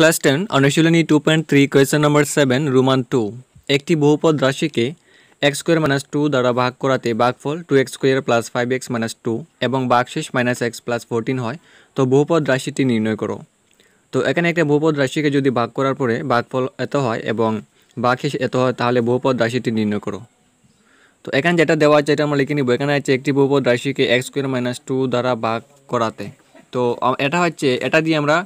class ten অনুশীলনী two point three question number seven রুমান টু একটি বহুপদ রাশিকে এক্স স্কোয়ার মাইনাস টু দ্বারা ভাগ করাতে ফল two x square plus five x minus two এবং বাঘশেষ মাইনাস এক্স প্লাস ফোরটিন হয় তো বহুপদ রাশিটি নির্ণয় করো তো এখানে একটা বহুপদ রাশিকে যদি ভাগ করার পরে ফল এত হয় এবং বাঘশেষ এত হয় তাহলে বহুপদ রাশিটি নির্ণয় করো তো এখানে যেটা দেওয়া আছে এটা আমরা লিখে নিব এখানে আছে একটি বহুপদ রাশিকে এক্স স্কোয়ার মাইনাস টু দ্বারা ভাগ করাতে তো এটা হচ্ছে এটা দিয়ে আমরা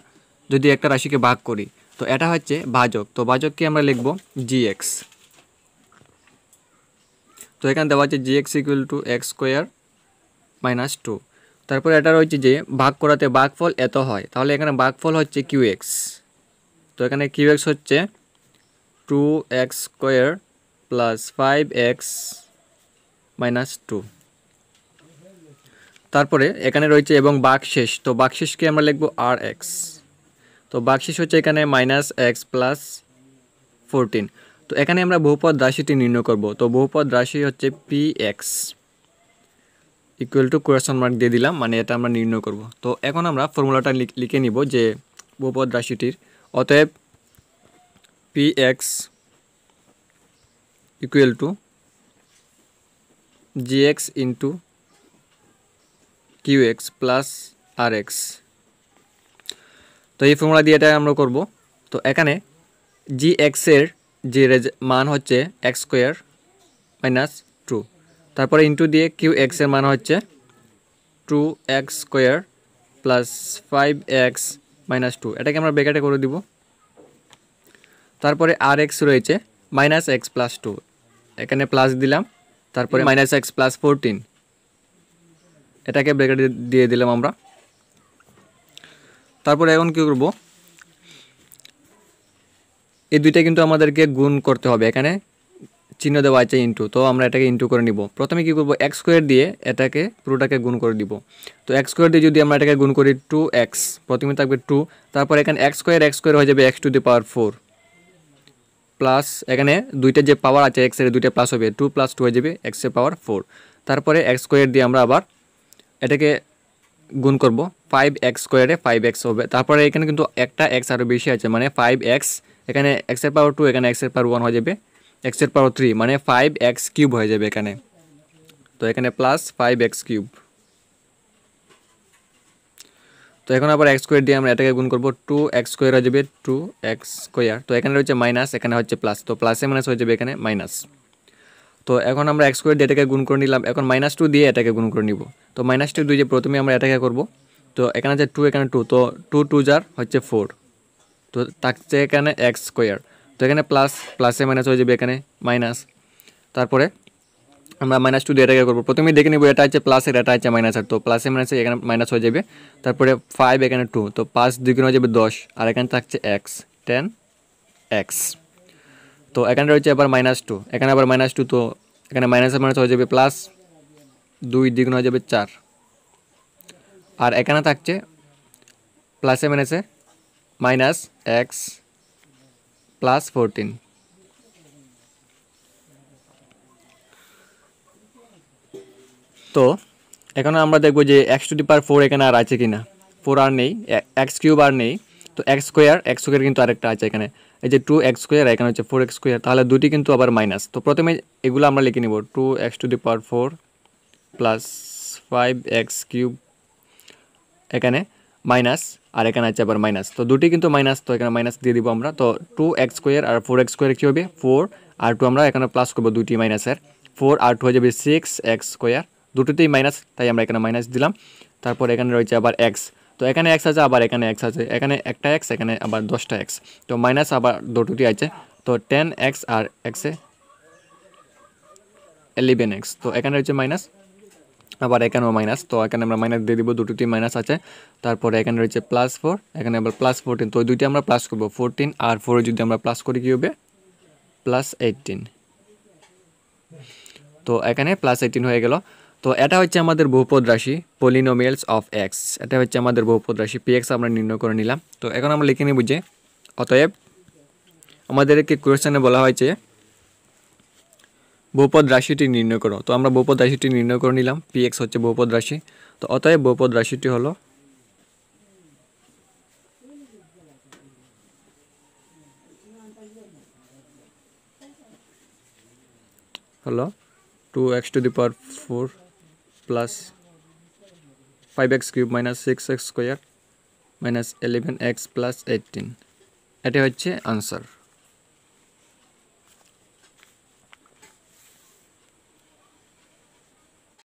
যদি একটা রাশিকে ভাগ করি তো এটা হচ্ছে ভাজক তো ভাজককে আমরা লিখব জি এক্স তো এখানে দেওয়া হচ্ছে g x equal to x square minus two তারপরে এটা রয়েছে যে ভাগ করাতে ফল এত হয় তাহলে এখানে ফল হচ্ছে কিউ এক্স তো এখানে কিউ এক্স হচ্ছে two x square plus five x minus two তারপরে এখানে রয়েছে এবং বাঘ শেষ তো বাঘ শেষকে আমরা লিখবো আর এক্স তো বাকশিস হচ্ছে এখানে মাইনাস এক্স প্লাস ফোরটিন তো এখানে আমরা বহুপদ রাশিটি নির্ণয় করব তো বহুপদ রাশি হচ্ছে p x equal to question mark দিয়ে দিলাম মানে এটা আমরা নির্ণয় করব তো এখন আমরা ফর্মুলাটা লিখে নিব যে বহুপদ রাশিটির অতএব p x equal to g x into q x plus r x তো এই ফর্মুলা দিয়ে এটা আমরা করব তো এখানে জি এক্সের যে মান হচ্ছে এক্স স্কোয়ার মাইনাস টু তারপরে ইন্টু দিয়ে কিউ এক্সের মান হচ্ছে two x square plus five x minus two এটাকে আমরা ব্যাকেটে করে দিব তারপরে আর এক্স রয়েছে মাইনাস এক্স প্লাস টু এখানে প্লাস দিলাম তারপরে মাইনাস এক্স প্লাস ফোরটিন এটাকে ব্রেকেটে দিয়ে দিলাম আমরা তারপরে এখন কী করবো এই দুইটা কিন্তু আমাদেরকে গুণ করতে হবে এখানে চিহ্ন দেওয়া আছে ইন্টু তো আমরা এটাকে ইন্টু করে নিব প্রথমে কী করবো এক্স স্কোয়ার দিয়ে এটাকে পুরোটাকে গুণ করে দিব তো এক্স স্কোয়ার দিয়ে যদি আমরা এটাকে গুণ করি টু এক্স প্রথমে থাকবে টু তারপর এখানে এক্স স্কোয়ার এক স্কোয়ার হয়ে যাবে x to the power four plus এখানে দুইটা যে পাওয়ার আছে এক্সের দুইটা প্লাস হবে টু প্লাস টু হয়ে যাবে এক্সের পাওয়ার ফোর তারপরে এক্স স্কোয়ার দিয়ে আমরা আবার এটাকে গুণ করব ফাইভ এক্স স্কোয়ারে ফাইভ এক্স হবে তারপরে এখানে কিন্তু একটা এক্স আরও বেশি আছে মানে ফাইভ এক্স এখানে এক্সের পাওয়ার টু এখানে এক্সের পাওয়ার ওয়ান হয়ে যাবে এক্সের পাওয়ার থ্রি মানে ফাইভ এক্স কিউব হয়ে যাবে এখানে তো এখানে প্লাস ফাইভ এক্স কিউব তো এখন আবার এক্স স্কোয়ার দিয়ে আমরা এটাকে গুণ করবো টু এক্স স্কোয়ার হয়ে যাবে টু এক্স স্কোয়ার তো এখানে রয়েছে মাইনাস এখানে হচ্ছে প্লাস তো প্লাসে মাইনাস হয়ে যাবে এখানে মাইনাস তো এখন আমরা এক্স স্কোয়ার দিয়ে এটাকে গুণ করে নিলাম এখন মাইনাস টু দিয়ে এটাকে গুণ করে নিব তো মাইনাস টু দিয়ে প্রথমে আমরা এটাকে করবো তো এখানে যে টু এখানে টু তো টু টু যার হচ্ছে ফোর তো থাকছে এখানে এক্স স্কোয়ার তো এখানে প্লাস প্লাসে মাইনাস হয়ে যাবে এখানে মাইনাস তারপরে আমরা মাইনাস টু দিয়ে করবো প্রথমে দেখে নিব এটা হচ্ছে প্লাসের এটা হচ্ছে মাইনাসের তো প্লাসে মাইনাসে এখানে মাইনাস হয়ে যাবে তারপরে ফাইভ এখানে টু তো পাঁচ দুগুণ হয়ে যাবে দশ আর এখানে থাকছে এক্স টেন এক্স তো এখানে রয়েছে আবার মাইনাস টু এখানে আবার মাইনাস টু তো এখানে মাইনাসে মাইনাস হয়ে যাবে প্লাস দুই দ্বিগুণ হয়ে যাবে চার আর এখানে থাকছে প্লাসে মাইনাসে মাইনাস এক্স প্লাস ফোরটিন তো এখন আমরা দেখব যে এক্স টু পার ফোর এখানে আর আছে কিনা ফোর আর নেই এক্স কিউব আর নেই তো এক্স স্কোয়ার এক্স স্কোয়ার কিন্তু আরেকটা আছে এখানে এই যে টু এক্স স্কোয়ার এখানে হচ্ছে ফোর এক্স স্কোয়ার তাহলে দুটি কিন্তু আবার মাইনাস তো প্রথমে এগুলো আমরা লিখে নিব two x to the power four plus five x cube এখানে মাইনাস আর এখানে আছে আবার মাইনাস তো দুটি কিন্তু মাইনাস তো এখানে মাইনাস দিয়ে দিব আমরা তো টু এক্স স্কোয়ার আর ফোর এক্স স্কোয়ার কী হবে ফোর আর টু আমরা এখানে প্লাস করবো দুটি মাইনাসের ফোর আর টু হয়ে যাবে সিক্স এক্স স্কোয়ার দুটোতেই মাইনাস তাই আমরা এখানে মাইনাস দিলাম তারপর এখানে রয়েছে আবার এক্স তো এখানে এক্স আছে আবার এখানে এক্স আছে এখানে একটা এক্স এখানে আবার দশটা এক্স তো মাইনাস আবার দুটোটি আছে তো টেন এক্স আর এক্সে এলিভেন এক্স তো এখানে রয়েছে মাইনাস আবার এখানেও মাইনাস তো এখানে আমরা মাইনাস দিয়ে দিব দুটোটি মাইনাস আছে তারপরে এখানে রয়েছে প্লাস ফোর এখানে আবার প্লাস ফোরটিন তো দুইটি আমরা প্লাস করবো ফোরটিন আর ফোরে যদি আমরা প্লাস করি কী হবে প্লাস এইটিন তো এখানে প্লাস এইটিন হয়ে গেল তো এটা হচ্ছে আমাদের বহুপদ রাশি পলিনোমিয়ালস অফ এক্স এটা হচ্ছে আমাদের বহুপদ রাশি পি এক্স আমরা নির্ণয় করে নিলাম তো এখন আমরা লিখে নিব যে অতএব আমাদেরকে কোয়েশ্চেনে বলা হয়েছে বহুপদ রাশিটি নির্ণয় করো তো আমরা বহুপদ রাশিটি নির্ণয় করে নিলাম পি এক্স হচ্ছে বহুপদ রাশি তো অতএব বহুপদ রাশিটি হলো হলো two x to the power four plus five x cube minus six x square minus eleven x plus eighteen এটি হচ্ছে আনসার